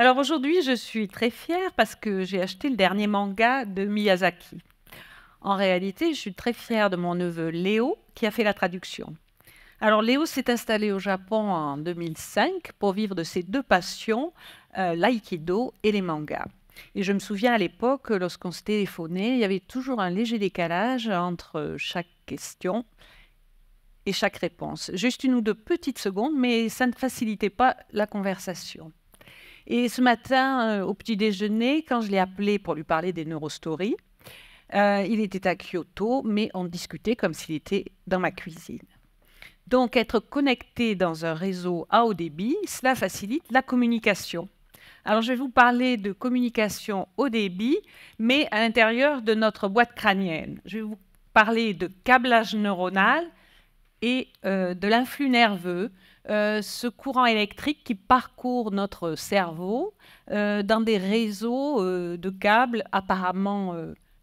Alors aujourd'hui, je suis très fière parce que j'ai acheté le dernier manga de Miyazaki. En réalité, je suis très fière de mon neveu Léo qui a fait la traduction. Alors Léo s'est installé au Japon en 2005 pour vivre de ses deux passions, euh, l'aïkido et les mangas. Et je me souviens à l'époque, lorsqu'on se téléphonait, il y avait toujours un léger décalage entre chaque question et chaque réponse. Juste une ou deux petites secondes, mais ça ne facilitait pas la conversation. Et ce matin, euh, au petit déjeuner, quand je l'ai appelé pour lui parler des neurostories, euh, il était à Kyoto, mais on discutait comme s'il était dans ma cuisine. Donc être connecté dans un réseau à haut débit, cela facilite la communication. Alors je vais vous parler de communication haut débit, mais à l'intérieur de notre boîte crânienne. Je vais vous parler de câblage neuronal et euh, de l'influx nerveux, euh, ce courant électrique qui parcourt notre cerveau euh, dans des réseaux de câbles apparemment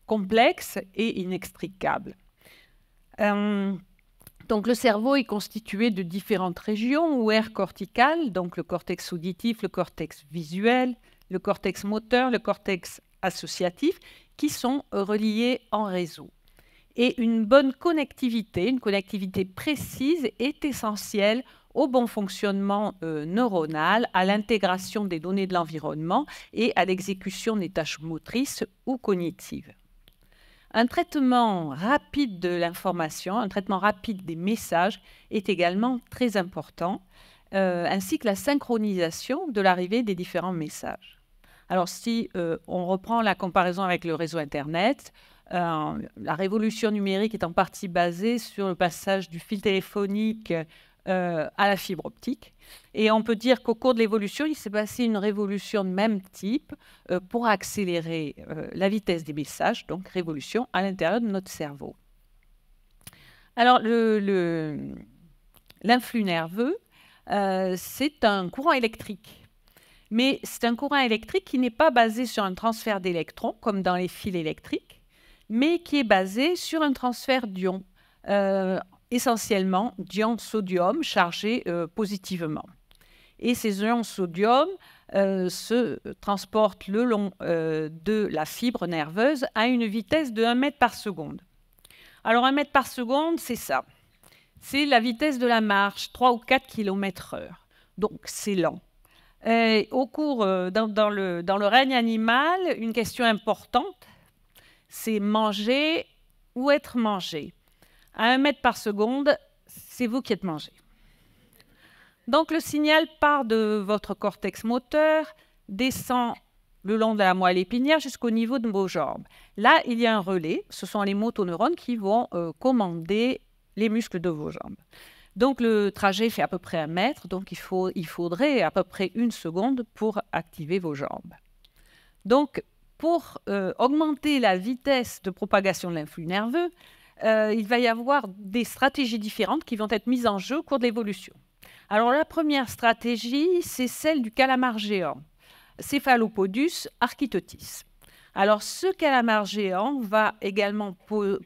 complexes et inextricables. donc le cerveau est constitué de différentes régions ou aires corticales, donc le cortex auditif, le cortex visuel, le cortex moteur, le cortex associatif, qui sont reliés en réseau et une bonne connectivité, une connectivité précise est essentielle au bon fonctionnement euh, neuronal, à l'intégration des données de l'environnement et à l'exécution des tâches motrices ou cognitives. Un traitement rapide de l'information, un traitement rapide des messages est également très important, euh, ainsi que la synchronisation de l'arrivée des différents messages. Alors si euh, on reprend la comparaison avec le réseau Internet, euh, la révolution numérique est en partie basée sur le passage du fil téléphonique euh, à la fibre optique. Et on peut dire qu'au cours de l'évolution, il s'est passé une révolution de même type euh, pour accélérer la vitesse des messages, donc révolution à l'intérieur de notre cerveau. Alors, l'influx nerveux, c'est un courant électrique. Mais c'est un courant électrique qui n'est pas basé sur un transfert d'électrons, comme dans les fils électriques, mais qui est basé sur un transfert d'ions, euh, essentiellement d'ions sodium chargés euh, positivement. Et ces ions sodium euh, se transportent le long de la fibre nerveuse à une vitesse de 1 mètre par seconde. Alors 1 mètre par seconde, c'est ça. C'est la vitesse de la marche, 3 ou 4 km heure. Donc c'est lent. au cours, dans, le, dans le règne animal, une question importante, c'est manger ou être mangé. À un mètre par seconde, c'est vous qui êtes mangé. Donc le signal part de votre cortex moteur, descend le long de la moelle épinière jusqu'au niveau de vos jambes. Là, il y a un relais. Ce sont les motoneurones qui vont euh, commander les muscles de vos jambes. Donc le trajet fait à peu près un mètre, donc il, il faudrait à peu près une seconde pour activer vos jambes. Donc pour euh, augmenter la vitesse de propagation de l'influx nerveux, euh, il va y avoir des stratégies différentes qui vont être mises en jeu au cours de l'évolution. Alors la première stratégie, c'est celle du calamar géant, Cephalopodus architotis. Alors ce calamar géant va également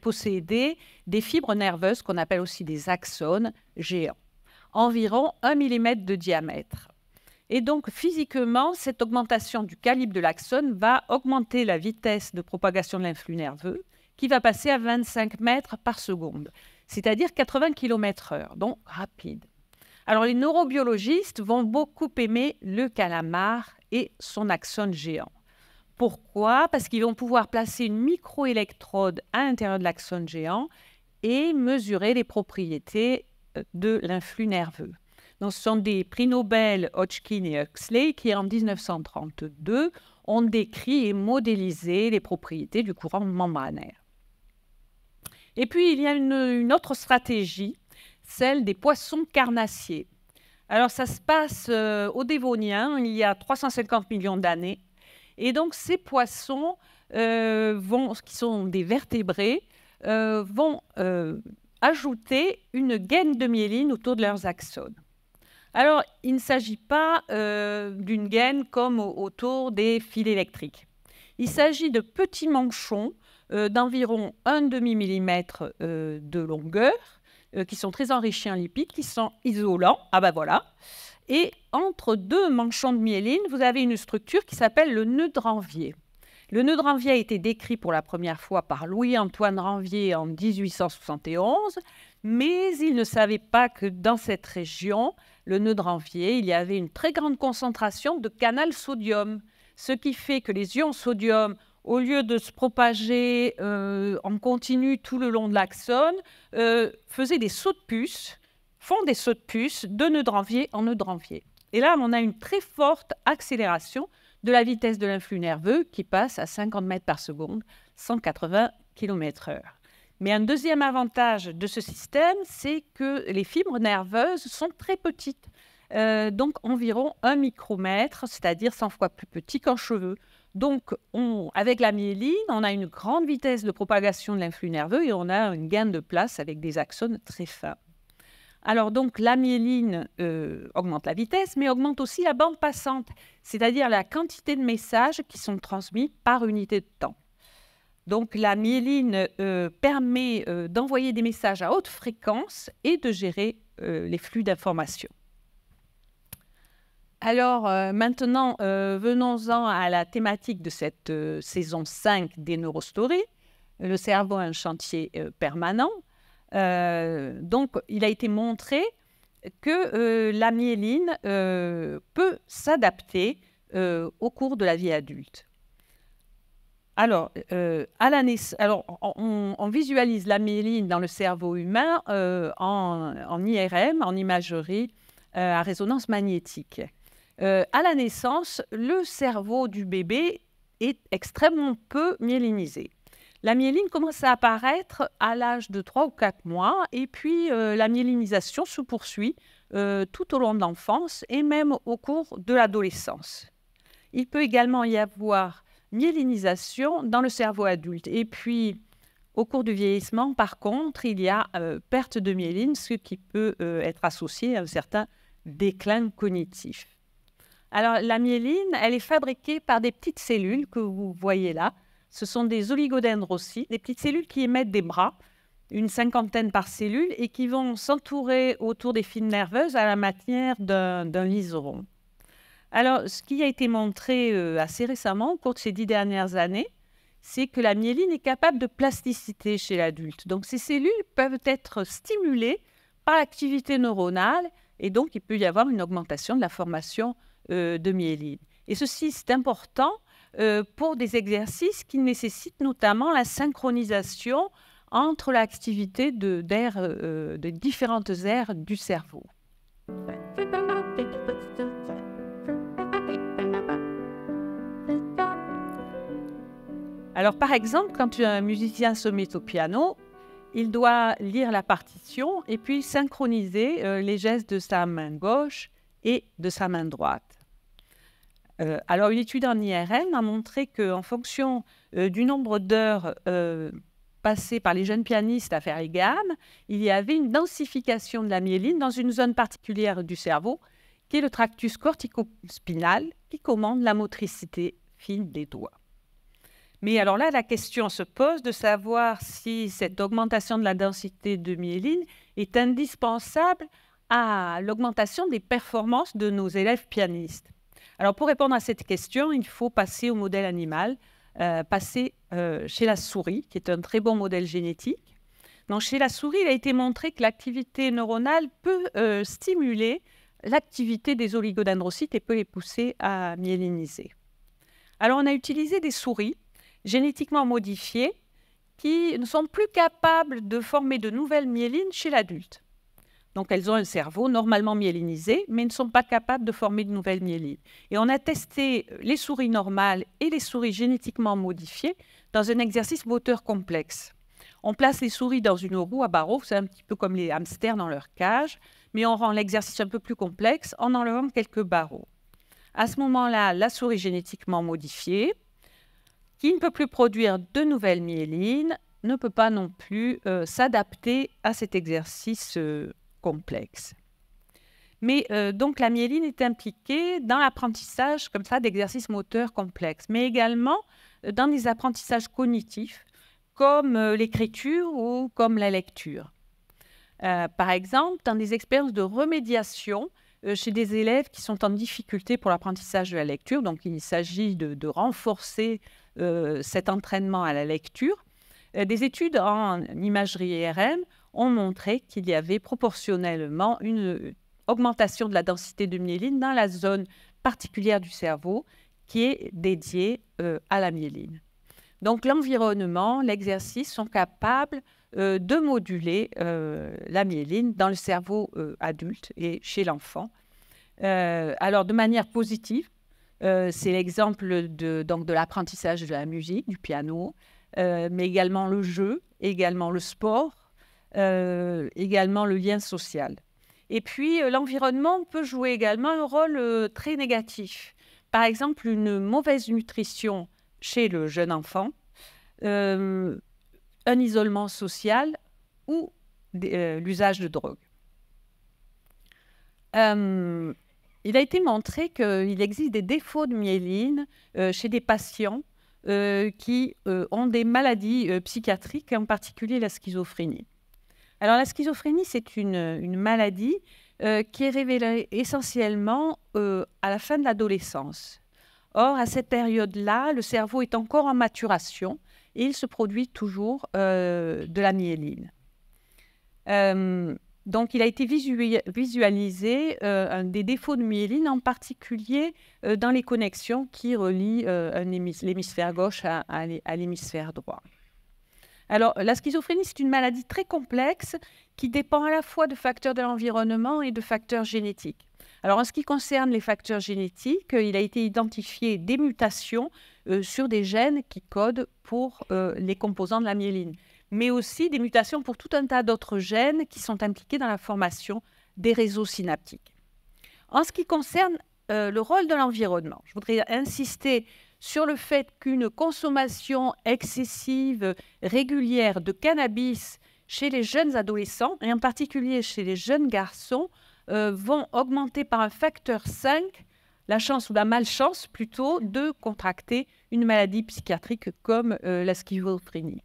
posséder des fibres nerveuses qu'on appelle aussi des axones géants, environ 1 mm de diamètre. Et donc, physiquement, cette augmentation du calibre de l'axone va augmenter la vitesse de propagation de l'influx nerveux, qui va passer à 25 mètres par seconde, c'est-à-dire 80 km/h, donc rapide. Alors, les neurobiologistes vont beaucoup aimer le calamar et son axone géant. Pourquoi Parce qu'ils vont pouvoir placer une microélectrode à l'intérieur de l'axone géant et mesurer les propriétés euh, de l'influx nerveux ce sont des prix Nobel, Hodgkin et Huxley, qui en 1932 ont décrit et modélisé les propriétés du courant membranaire. Et puis, il y a une, autre stratégie, celle des poissons carnassiers. Alors, ça se passe euh, au Dévonien, il y a 350 millions d'années. Et donc, ces poissons, euh, qui sont des vertébrés, euh, vont ajouter une gaine de myéline autour de leurs axones. Alors, il ne s'agit pas euh, d'une gaine comme autour des fils électriques. Il s'agit de petits manchons euh, d'environ un demi-millimètre euh, de longueur, qui sont très enrichis en lipides, qui sont isolants. Ah ben voilà. Et entre deux manchons de myéline, vous avez une structure qui s'appelle le nœud de Ranvier. Le nœud de Ranvier a été décrit pour la première fois par Louis-Antoine Ranvier en 1871, mais il ne savait pas que dans cette région, le nœud de Ranvier, il y avait une très grande concentration de canal sodium, ce qui fait que les ions sodium, au lieu de se propager euh, en continu tout le long de l'axone, euh, faisaient des sauts de puce, font des sauts de puce de nœud de Ranvier en nœud de Ranvier. Et là, on a une très forte accélération de la vitesse de l'influx nerveux qui passe à 50 mètres par seconde, 180 km/h. Mais un deuxième avantage de ce système, c'est que les fibres nerveuses sont très petites, euh, donc environ 1 micromètre, c'est-à-dire 100 fois plus petit qu'un cheveu. Donc, avec la myéline, on a une grande vitesse de propagation de l'influx nerveux et on a une gain de place avec des axones très fins. Alors donc la myéline euh, augmente la vitesse, mais augmente aussi la bande passante, c'est-à-dire la quantité de messages qui sont transmis par unité de temps. Donc la myéline euh, permet euh, d'envoyer des messages à haute fréquence et de gérer euh, les flux d'informations. Alors maintenant, venons-en à la thématique de cette saison 5 des Neurostories. Le cerveau est un chantier permanent. donc il a été montré que la myéline peut s'adapter au cours de la vie adulte. Alors, à euh, la Alors on, visualise la myéline dans le cerveau humain euh, en, IRM, en imagerie euh, à résonance magnétique. à la naissance, le cerveau du bébé est extrêmement peu myélinisé. La myéline commence à apparaître à l'âge de 3 ou 4 mois et puis la myélinisation se poursuit tout au long de l'enfance et même au cours de l'adolescence. Il peut également y avoir myélinisation dans le cerveau adulte. Et puis, au cours du vieillissement, par contre, il y a euh, perte de myéline, ce qui peut euh, être associé à un certain déclin cognitif. Alors, la myéline, elle est fabriquée par des petites cellules que vous voyez là. Ce sont des oligodendrocytes, des petites cellules qui émettent des bras, une cinquantaine par cellule, et qui vont s'entourer autour des fils nerveuses à la matière d'un liseron. Alors, ce qui a été montré euh, assez récemment au cours de ces dix dernières années, c'est que la myéline est capable de plasticité chez l'adulte. Donc, ces cellules peuvent être stimulées par l'activité neuronale et donc il peut y avoir une augmentation de la formation euh, de myéline. Et ceci, c'est important euh, pour des exercices qui nécessitent notamment la synchronisation entre l'activité de, de différentes aires du cerveau. Alors par exemple, quand un musicien se met au piano, il doit lire la partition et puis synchroniser euh, les gestes de sa main gauche et de sa main droite. Euh, alors une étude en IRM a montré qu'en fonction euh, du nombre d'heures passées par les jeunes pianistes à faire les gammes, il y avait une densification de la myéline dans une zone particulière du cerveau, qui est le tractus corticospinal, qui commande la motricité fine des doigts. Mais alors là, la question se pose de savoir si cette augmentation de la densité de myéline est indispensable à l'augmentation des performances de nos élèves pianistes. Alors pour répondre à cette question, il faut passer au modèle animal, euh, passer euh, chez la souris, qui est un très bon modèle génétique. Donc chez la souris, il a été montré que l'activité neuronale peut euh, stimuler l'activité des oligodendrocytes et peut les pousser à myéliniser. Alors on a utilisé des souris génétiquement modifiées, qui ne sont plus capables de former de nouvelles myélines chez l'adulte. Donc elles ont un cerveau normalement myélinisé, mais ne sont pas capables de former de nouvelles myélines. Et on a testé les souris normales et les souris génétiquement modifiées dans un exercice moteur complexe. On place les souris dans une roue à barreaux, c'est un petit peu comme les hamsters dans leur cage, mais on rend l'exercice un peu plus complexe en enlevant quelques barreaux. À ce moment-là, la souris génétiquement modifiée, qui ne peut plus produire de nouvelles myélines, ne peut pas non plus euh, s'adapter à cet exercice euh, complexe. Mais euh, donc la myéline est impliquée dans l'apprentissage comme ça d'exercices moteurs complexes, mais également dans des apprentissages cognitifs comme l'écriture ou comme la lecture. par exemple, dans des expériences de remédiation, euh, chez des élèves qui sont en difficulté pour l'apprentissage de la lecture. Donc, il s'agit de, renforcer euh, cet entraînement à la lecture. Euh, des études en imagerie IRM ont montré qu'il y avait proportionnellement une augmentation de la densité de myéline dans la zone particulière du cerveau qui est dédiée à la myéline. Donc l'environnement, l'exercice sont capables euh, de moduler euh, la myéline dans le cerveau euh, adulte et chez l'enfant. alors, de manière positive, c'est l'exemple de, donc, de l'apprentissage de la musique, du piano, mais également le jeu, également le sport, également le lien social. Et puis, l'environnement peut jouer également un rôle très négatif. Par exemple, une mauvaise nutrition chez le jeune enfant un isolement social ou euh, l'usage de drogue. Euh, il a été montré qu'il existe des défauts de myéline euh, chez des patients qui ont des maladies psychiatriques, en particulier la schizophrénie. Alors la schizophrénie, c'est une, maladie qui est révélée essentiellement à la fin de l'adolescence. Or, à cette période-là, le cerveau est encore en maturation et il se produit toujours euh, de la myéline. Euh, donc, il a été visualisé euh, des défauts de myéline, en particulier dans les connexions qui relient l'hémisphère gauche à, à l'hémisphère droit. Alors, la schizophrénie, c'est une maladie très complexe qui dépend à la fois de facteurs de l'environnement et de facteurs génétiques. Alors, en ce qui concerne les facteurs génétiques, il a été identifié des mutations euh, sur des gènes qui codent pour euh, les composants de la myéline, mais aussi des mutations pour tout un tas d'autres gènes qui sont impliqués dans la formation des réseaux synaptiques. En ce qui concerne euh, le rôle de l'environnement, je voudrais insister sur le fait qu'une consommation excessive, régulière de cannabis chez les jeunes adolescents, et en particulier chez les jeunes garçons, euh, vont augmenter par un facteur 5 la chance ou la malchance plutôt de contracter une maladie psychiatrique comme euh, la schizophrénie.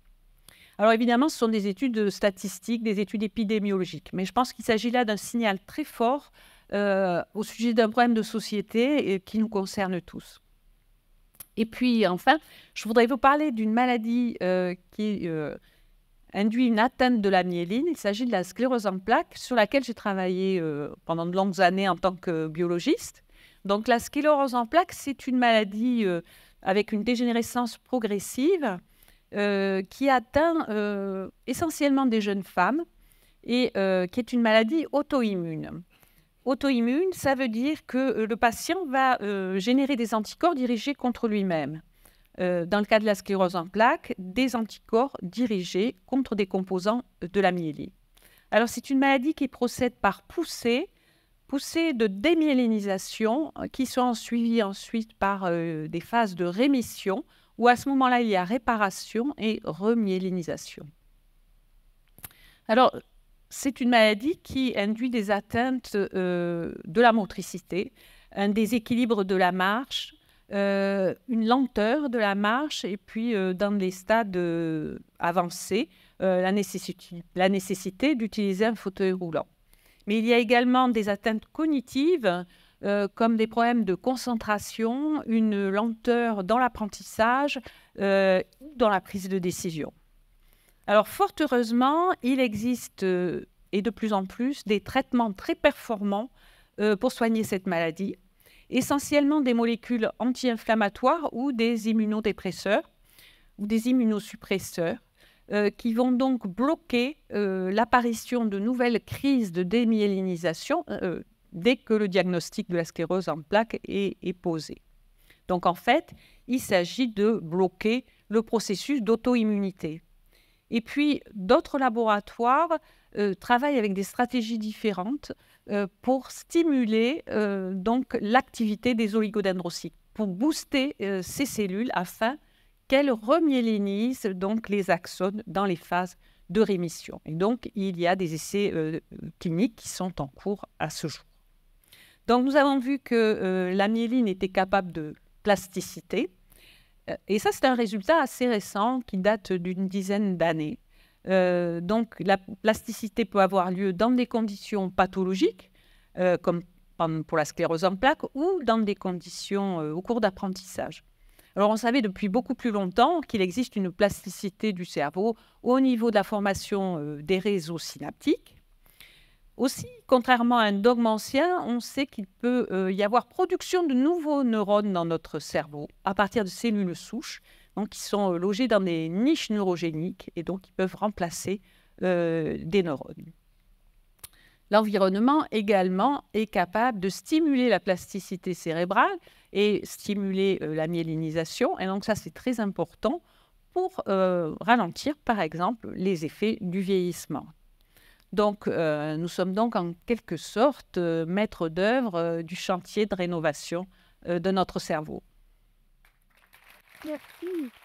Alors évidemment, ce sont des études statistiques, des études épidémiologiques, mais je pense qu'il s'agit là d'un signal très fort euh, au sujet d'un problème de société qui nous concerne tous. Et puis enfin, je voudrais vous parler d'une maladie qui est induit une atteinte de la myéline. Il s'agit de la sclérose en plaques sur laquelle j'ai travaillé euh, pendant de longues années en tant que biologiste. Donc la sclérose en plaques, c'est une maladie euh, avec une dégénérescence progressive euh, qui atteint essentiellement des jeunes femmes et qui est une maladie auto-immune. Auto-immune, ça veut dire que le patient va générer des anticorps dirigés contre lui-même. Euh, dans le cas de la sclérose en plaques, des anticorps dirigés contre des composants de la myélie. Alors, c'est une maladie qui procède par poussée, poussée de démyélinisation, euh, qui sont suivies ensuite par euh, des phases de rémission, où à ce moment-là, il y a réparation et remyélinisation. Alors, c'est une maladie qui induit des atteintes de la motricité, un déséquilibre de la marche, euh, une lenteur de la marche et puis euh, dans les stades euh, avancés, la, nécessité, la nécessité d'utiliser un fauteuil roulant. Mais il y a également des atteintes cognitives comme des problèmes de concentration, une lenteur dans l'apprentissage, dans la prise de décision. Alors fort heureusement, il existe et de plus en plus des traitements très performants pour soigner cette maladie essentiellement des molécules anti-inflammatoires ou des immunodépresseurs ou des immunosuppresseurs euh, qui vont donc bloquer euh, l'apparition de nouvelles crises de démyélinisation euh, dès que le diagnostic de la sclérose en plaques est, est posé. Donc en fait, il s'agit de bloquer le processus d'auto-immunité. Et puis, d'autres laboratoires travaillent avec des stratégies différentes euh, pour stimuler euh, donc l'activité des oligodendrocytes, pour booster euh, ces cellules afin qu'elles remiélinisent donc les axones dans les phases de rémission. Et donc, il y a des essais cliniques qui sont en cours à ce jour. Donc, nous avons vu que la myéline était capable de plasticité. Et ça, c'est un résultat assez récent qui date d'une dizaine d'années. Euh, donc la plasticité peut avoir lieu dans des conditions pathologiques, euh, comme pour la sclérose en plaques, ou dans des conditions euh, au cours d'apprentissage. Alors on savait depuis beaucoup plus longtemps qu'il existe une plasticité du cerveau au niveau de la formation des réseaux synaptiques. Aussi, contrairement à un dogme ancien, on sait qu'il peut y avoir production de nouveaux neurones dans notre cerveau à partir de cellules souches donc ils sont euh, logés dans des niches neurogéniques et donc ils peuvent remplacer euh, des neurones. L'environnement également est capable de stimuler la plasticité cérébrale et stimuler euh, la myélinisation. Et donc ça, c'est très important pour ralentir, par exemple, les effets du vieillissement. Donc, nous sommes donc en quelque sorte maîtres d'œuvre du chantier de rénovation de notre cerveau. Merci.